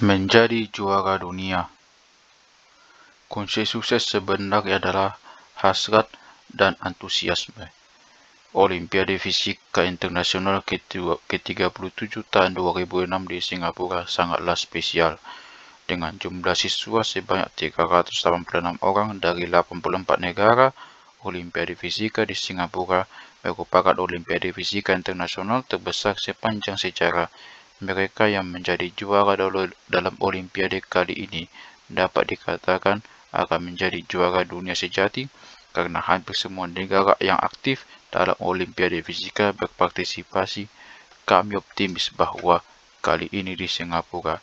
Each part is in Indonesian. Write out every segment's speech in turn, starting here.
Menjadi juara dunia Kunci sukses sebenarnya adalah hasrat dan antusiasme. Olimpiade Fisika Internasional ke-37 tahun 2006 di Singapura sangatlah spesial, dengan jumlah siswa sebanyak 386 orang dari 84 negara, Olimpiade Fisika di Singapura merupakan Olimpiade Fisika Internasional terbesar sepanjang sejarah mereka yang menjadi juara dalam Olimpiade kali ini dapat dikatakan akan menjadi juara dunia sejati karena hampir semua negara yang aktif dalam Olimpiade Fisika berpartisipasi. Kami optimis bahwa kali ini di Singapura,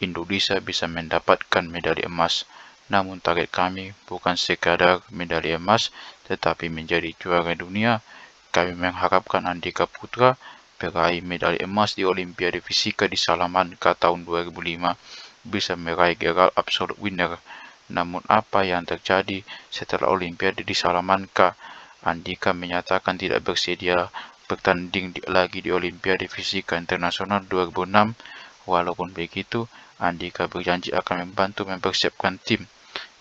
Indonesia bisa mendapatkan medali emas. Namun target kami bukan sekadar medali emas, tetapi menjadi juara dunia. Kami mengharapkan Andika Putra peraih medali emas di Olimpiade Fisika di Salamanca tahun 2005 bisa meraih gelar absolute winner. Namun apa yang terjadi setelah Olimpiade di Salamanca? Andika menyatakan tidak bersedia bertanding lagi di Olimpiade Fisika Internasional 2006. Walaupun begitu, Andika berjanji akan membantu mempersiapkan tim.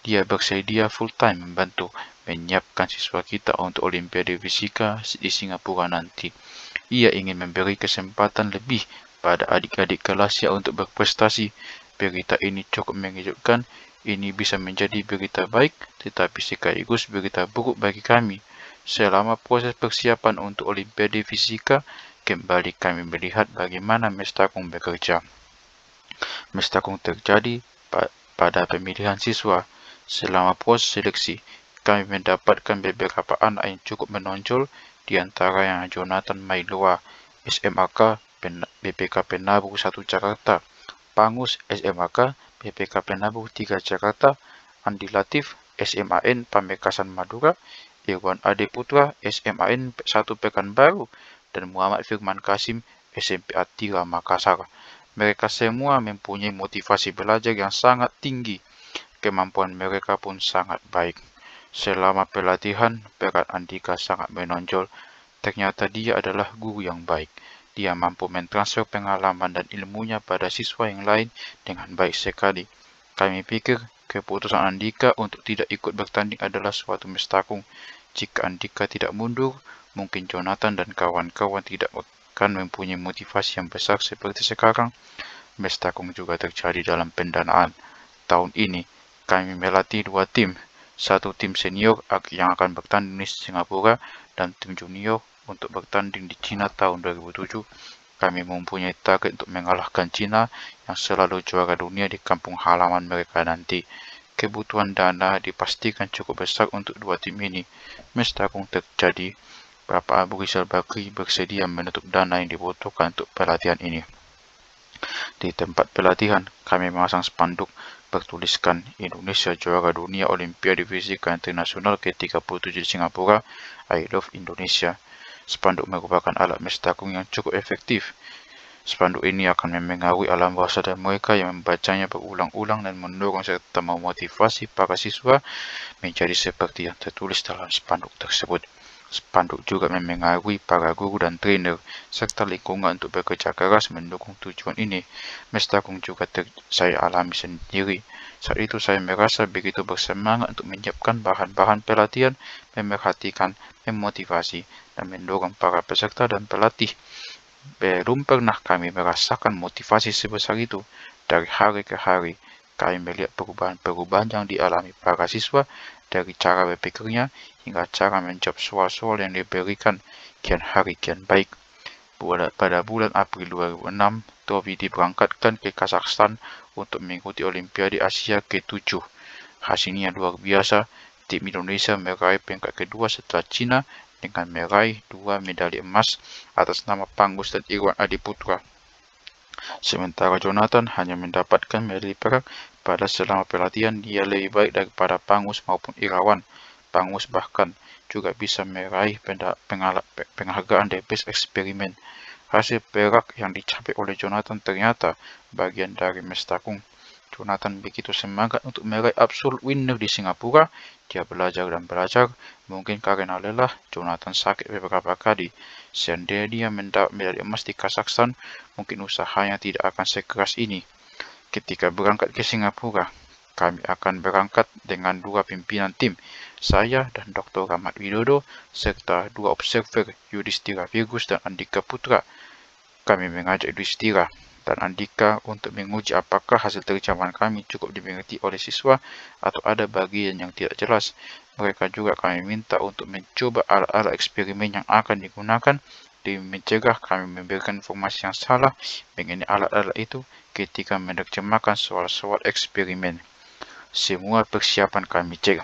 Dia bersedia full-time membantu menyiapkan siswa kita untuk Olimpiade Fisika di Singapura nanti. Ia ingin memberi kesempatan lebih pada adik-adik kelasnya untuk berprestasi. Berita ini cukup mengejutkan. Ini bisa menjadi berita baik, tetapi sekaligus berita buruk bagi kami. Selama proses persiapan untuk Olimpiade Fisika, kembali kami melihat bagaimana mestakung bekerja. Mestakung terjadi pa pada pemilihan siswa. Selama proses seleksi, kami mendapatkan beberapa anak yang cukup menonjol di antaranya Jonathan Mailua, SMAK BPK Penabu 1 Jakarta, Pangus SMAK BPK Penabu 3 Jakarta, Andi Latif SMAN Pamekasan Madura, Irwan Ade Putra SMAN 1 Pekanbaru, dan Muhammad Firman Kasim SMP Atira Makassar. Mereka semua mempunyai motivasi belajar yang sangat tinggi. Kemampuan mereka pun sangat baik. Selama pelatihan, peran Andika sangat menonjol. Ternyata dia adalah guru yang baik. Dia mampu mentransfer pengalaman dan ilmunya pada siswa yang lain dengan baik sekali. Kami pikir keputusan Andika untuk tidak ikut bertanding adalah suatu mestakung. Jika Andika tidak mundur, mungkin Jonathan dan kawan-kawan tidak akan mempunyai motivasi yang besar seperti sekarang. Mestakung juga terjadi dalam pendanaan. Tahun ini, kami melatih dua tim, satu tim senior yang akan bertanding di Singapura dan tim junior untuk bertanding di Cina tahun 2007. Kami mempunyai target untuk mengalahkan Cina yang selalu juara dunia di kampung halaman mereka nanti. Kebutuhan dana dipastikan cukup besar untuk dua tim ini. Mestakung terjadi, Bapak Abu Rizal Bakri bersedia menutup dana yang dibutuhkan untuk pelatihan ini. Di tempat pelatihan, kami memasang spanduk bertuliskan Indonesia juara dunia Olimpiade Fisika Internasional ke-37 di Singapura, I Love Indonesia. Spanduk merupakan alat mestakung yang cukup efektif. Spanduk ini akan memengaruhi alam bawah sadar mereka yang membacanya berulang-ulang dan mendorong serta memotivasi para siswa menjadi seperti yang tertulis dalam spanduk tersebut spanduk juga memengaruhi para guru dan trainer, serta lingkungan untuk bekerja keras mendukung tujuan ini. Mestakung juga saya alami sendiri. Saat itu saya merasa begitu bersemangat untuk menyiapkan bahan-bahan pelatihan, memerhatikan, memotivasi, dan mendorong para peserta dan pelatih. Belum pernah kami merasakan motivasi sebesar itu dari hari ke hari. Kami melihat perubahan-perubahan yang dialami para siswa dari cara berpikirnya hingga cara menjawab soal-soal yang diberikan kian hari kian baik. Pada bulan April 2006, Tobi diberangkatkan ke Kazakhstan untuk mengikuti Olimpiade Asia ke-7. Hasilnya luar biasa, tim Indonesia meraih peringkat kedua setelah Cina dengan meraih dua medali emas atas nama Panggus dan Irwan Adiputra. Sementara Jonathan hanya mendapatkan medali perak pada selama pelatihan dia lebih baik daripada Pangus maupun Irawan. Pangus bahkan juga bisa meraih penghargaan The Best Experiment. Hasil perak yang dicapai oleh Jonathan ternyata bagian dari mestakung Jonathan begitu semangat untuk meraih Absolute Winner di Singapura. Dia belajar dan belajar, mungkin karena lelah, Jonathan sakit beberapa kali. Seandainya dia mendapat medali emas di Kazakhstan, mungkin usahanya tidak akan sekeras ini. Ketika berangkat ke Singapura, kami akan berangkat dengan dua pimpinan tim, saya dan Dr. Rahmat Widodo, serta dua observer Yudhistira Virgus dan Andika Putra. Kami mengajak Yudhistira dan Andika untuk menguji apakah hasil terjemahan kami cukup dimengerti oleh siswa atau ada bagian yang tidak jelas. Mereka juga kami minta untuk mencoba alat-alat eksperimen yang akan digunakan demi mencegah kami memberikan informasi yang salah mengenai alat-alat itu ketika menerjemahkan soal-soal eksperimen. Semua persiapan kami cek.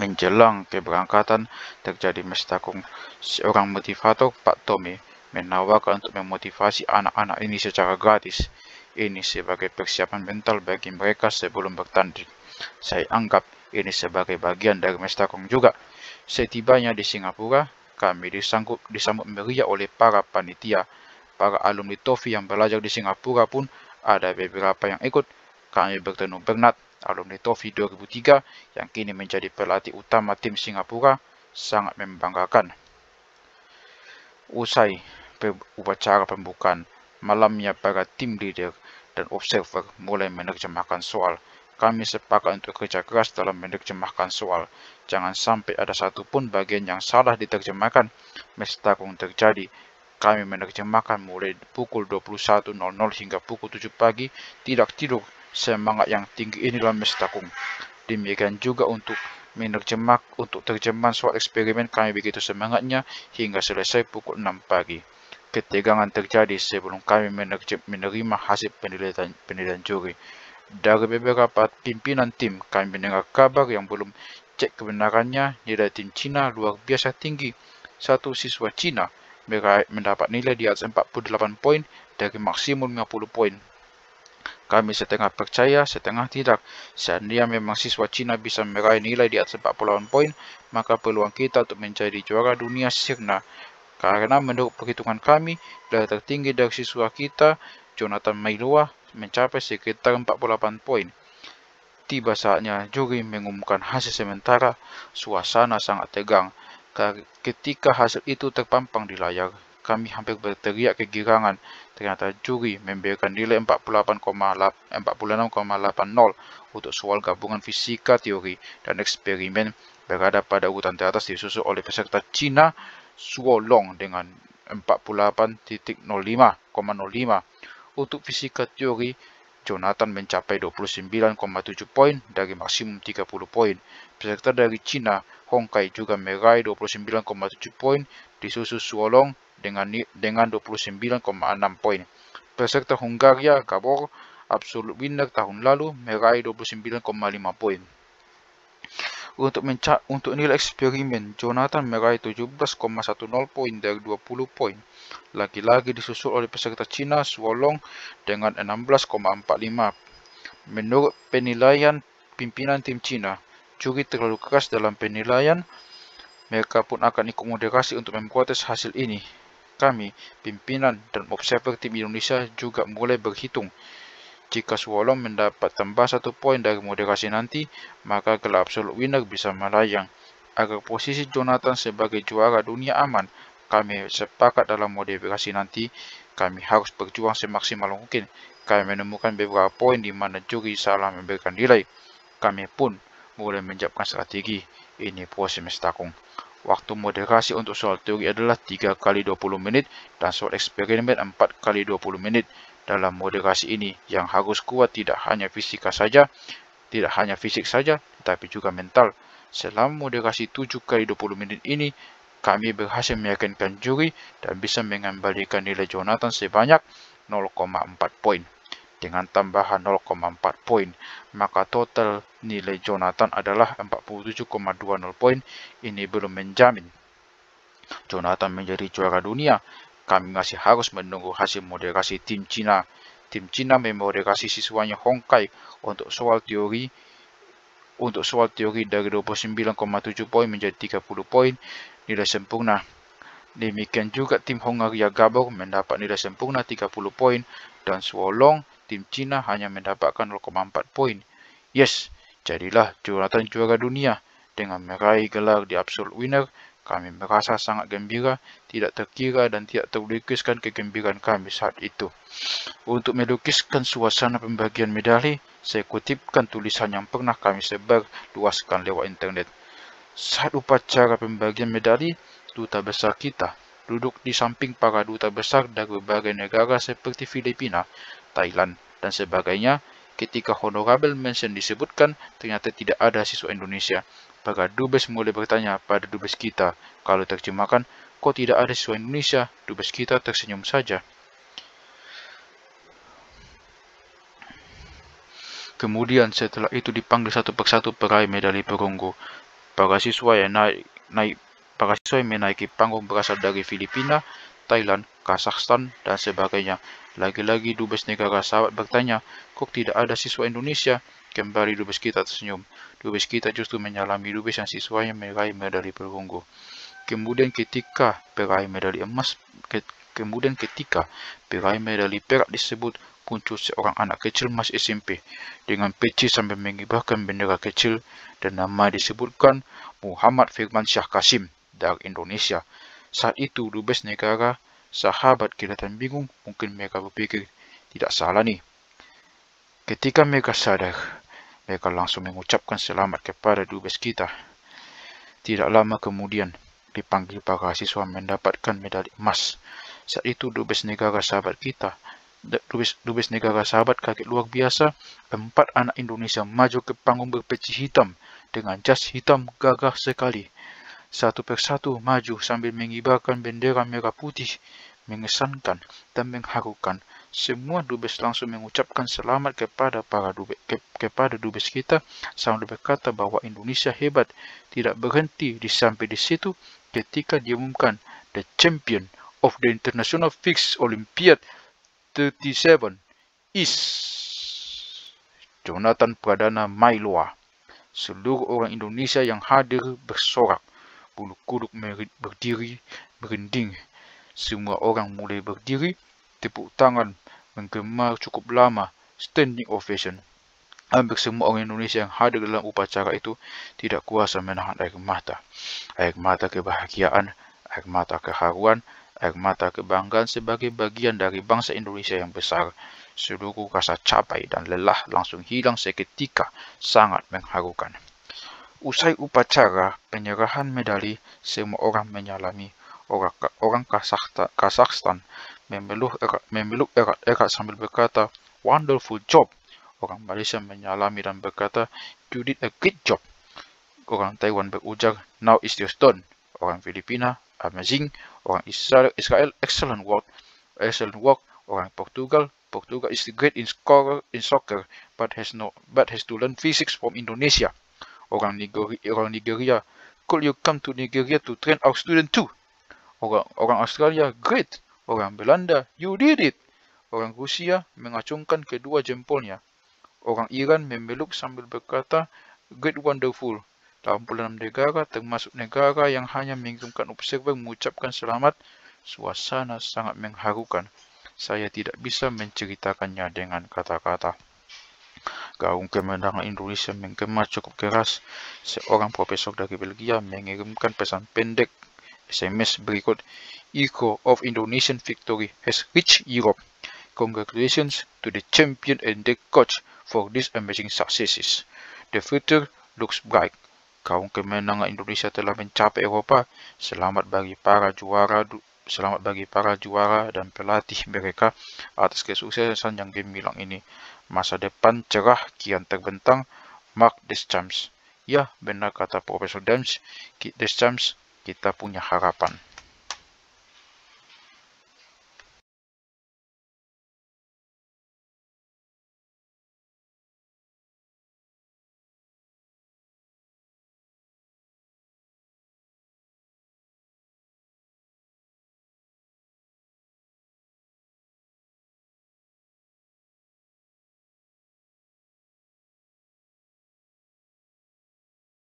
Menjelang keberangkatan terjadi mestakung seorang motivator Pak Tommy menawarkan untuk memotivasi anak-anak ini secara gratis. Ini sebagai persiapan mental bagi mereka sebelum bertanding. Saya anggap ini sebagai bagian dari mestakong juga. Setibanya di Singapura, kami disanggup, disambut meriah oleh para panitia. Para alumni TOFI yang belajar di Singapura pun ada beberapa yang ikut. Kami bertemu Bernard, alumni TOFI 2003 yang kini menjadi pelatih utama tim Singapura, sangat membanggakan. Usai upacara pembukaan, malamnya para tim leader dan observer mulai menerjemahkan soal. Kami sepakat untuk kerja keras dalam menerjemahkan soal. Jangan sampai ada satupun bagian yang salah diterjemahkan. Mestakung terjadi, kami menerjemahkan mulai pukul 21.00 hingga pukul 7 pagi, tidak tidur. Semangat yang tinggi inilah mestakung. Demikian juga untuk menerjemah untuk terjemahan soal eksperimen kami begitu semangatnya hingga selesai pukul 6 pagi. ketegangan terjadi sebelum kami menerima hasil penilaian, penilaian juri. Dari beberapa pimpinan tim, kami mendengar kabar yang belum cek kebenarannya nilai tim Cina luar biasa tinggi. Satu siswa Cina mendapat nilai di atas 48 poin dari maksimum 50 poin. Kami setengah percaya, setengah tidak. Seandainya memang siswa Cina bisa meraih nilai di atas 48 poin, maka peluang kita untuk menjadi juara dunia sirna. Karena menurut perhitungan kami, daya tertinggi dari siswa kita, Jonathan Mailoa, mencapai sekitar 48 poin. Tiba saatnya juri mengumumkan hasil sementara, suasana sangat tegang. Ketika hasil itu terpampang di layar, kami hampir berteriak kegirangan. Ternyata juri memberikan nilai 46,80 untuk soal gabungan fisika teori dan eksperimen berada pada urutan teratas disusul oleh peserta Cina Suolong dengan 48.05,05. Untuk fisika teori, Jonathan mencapai 29,7 poin dari maksimum 30 poin. Peserta dari China, Hong Kai juga meraih 29,7 poin, disusul Suolong dengan dengan 29,6 poin. Peserta Hungaria, Gabor, absolute winner tahun lalu, meraih 29,5 poin. Untuk menca untuk nilai eksperimen, Jonathan meraih 17,10 poin dari 20 poin. Lagi-lagi disusul oleh peserta Cina Swolong dengan 16,45. Menurut penilaian pimpinan tim Cina, juri terlalu keras dalam penilaian, mereka pun akan moderasi untuk memprotes hasil ini. Kami, pimpinan dan observer tim Indonesia juga mulai berhitung jika Swallow mendapat tambah satu poin dari moderasi nanti, maka gelap absolute winner bisa melayang. Agar posisi Jonathan sebagai juara dunia aman, kami sepakat dalam modifikasi nanti, kami harus berjuang semaksimal mungkin. Kami menemukan beberapa poin di mana juri salah memberikan nilai. Kami pun mulai menyiapkan strategi. Ini proses mestakung. Waktu moderasi untuk soal teori adalah 3 kali 20 menit dan soal eksperimen 4 kali 20 menit dalam moderasi ini yang harus kuat tidak hanya fisika saja, tidak hanya fisik saja, tetapi juga mental. Selama moderasi 7 kali 20 menit ini, kami berhasil meyakinkan juri dan bisa mengembalikan nilai Jonathan sebanyak 0,4 poin. Dengan tambahan 0,4 poin, maka total nilai Jonathan adalah 47,20 poin. Ini belum menjamin Jonathan menjadi juara dunia kami masih harus menunggu hasil moderasi tim Cina. Tim Cina memoderasi siswanya Hongkai untuk soal teori untuk soal teori dari 29,7 poin menjadi 30 poin nilai sempurna. Demikian juga tim Hongaria Gabor mendapat nilai sempurna 30 poin dan Swolong tim Cina hanya mendapatkan 0,4 poin. Yes, jadilah Jonathan juara dunia dengan meraih gelar di Absolute Winner kami merasa sangat gembira, tidak terkira dan tidak terlukiskan kegembiraan kami saat itu. Untuk melukiskan suasana pembagian medali, saya kutipkan tulisan yang pernah kami sebar luaskan lewat internet. Saat upacara pembagian medali, duta besar kita duduk di samping para duta besar dari berbagai negara seperti Filipina, Thailand, dan sebagainya ketika honorable mention disebutkan ternyata tidak ada siswa Indonesia Bahkan dubes mulai bertanya pada dubes kita, kalau terjemahkan, kok tidak ada siswa Indonesia? Dubes kita tersenyum saja. Kemudian setelah itu dipanggil satu persatu peraih medali perunggu. Para siswa yang naik, naik para siswa yang menaiki panggung berasal dari Filipina, Thailand, Kazakhstan, dan sebagainya. Lagi-lagi dubes negara sahabat bertanya, kok tidak ada siswa Indonesia? Kembali dubes kita tersenyum. Lubis kita justru menyalami lubis yang siswa yang meraih medali perunggu. Kemudian ketika peraih medali emas, ke, kemudian ketika peraih medali perak disebut, muncul seorang anak kecil mas SMP dengan peci sambil mengibahkan bendera kecil dan nama disebutkan Muhammad Firman Syah Kasim dari Indonesia. Saat itu dubes negara sahabat kelihatan bingung mungkin mereka berpikir tidak salah ni. Ketika mereka sadar mereka langsung mengucapkan selamat kepada dubes kita. Tidak lama kemudian, dipanggil para siswa mendapatkan medali emas. Saat itu dubes negara sahabat kita, dubes, dubes negara sahabat kakek luar biasa, empat anak Indonesia maju ke panggung berpeci hitam dengan jas hitam gagah sekali. Satu persatu maju sambil mengibarkan bendera merah putih, mengesankan dan mengharukan semua dubes langsung mengucapkan selamat kepada para dubes ke, kepada dubes kita sambil berkata bahawa Indonesia hebat tidak berhenti di sampai di situ ketika diumumkan the champion of the international Fix olympiad 37 is Jonathan Pradana Mailoa. Seluruh orang Indonesia yang hadir bersorak. Bulu kuduk berdiri, berinding. Semua orang mulai berdiri tepuk tangan menggema cukup lama standing ovation. Hampir semua orang Indonesia yang hadir dalam upacara itu tidak kuasa menahan air mata. Air mata kebahagiaan, air mata keharuan, air mata kebanggaan sebagai bagian dari bangsa Indonesia yang besar. Seluruh rasa capai dan lelah langsung hilang seketika sangat mengharukan. Usai upacara penyerahan medali, semua orang menyalami orang, orang Kazakhstan memeluk erat, memeluk erat, erat sambil berkata, wonderful job. Orang Malaysia menyalami dan berkata, you did a great job. Orang Taiwan berujar, now it's your turn. Orang Filipina, amazing. Orang Israel, Israel excellent work. Excellent work. Orang Portugal, Portugal is great in scorer in soccer, but has no, but has to learn physics from Indonesia. Orang Nigeria, orang Nigeria, could you come to Nigeria to train our student too? Orang, orang Australia, great. Orang Belanda, you did it. Orang Rusia mengacungkan kedua jempolnya. Orang Iran memeluk sambil berkata, Great Wonderful. 86 negara termasuk negara yang hanya mengirimkan observer mengucapkan selamat. Suasana sangat mengharukan. Saya tidak bisa menceritakannya dengan kata-kata. Gaung kemenangan Indonesia menggema cukup keras. Seorang profesor dari Belgia mengirimkan pesan pendek SMS berikut. Echo of Indonesian victory has reached Europe. Congratulations to the champion and the coach for this amazing successes. The future looks bright. Kaum kemenangan Indonesia telah mencapai Eropa. Selamat bagi para juara selamat bagi para juara dan pelatih mereka atas kesuksesan yang gemilang ini. Masa depan cerah kian terbentang. Mark Deschamps. Ya, benar kata Profesor Deschamps. Deschamps kita punya harapan.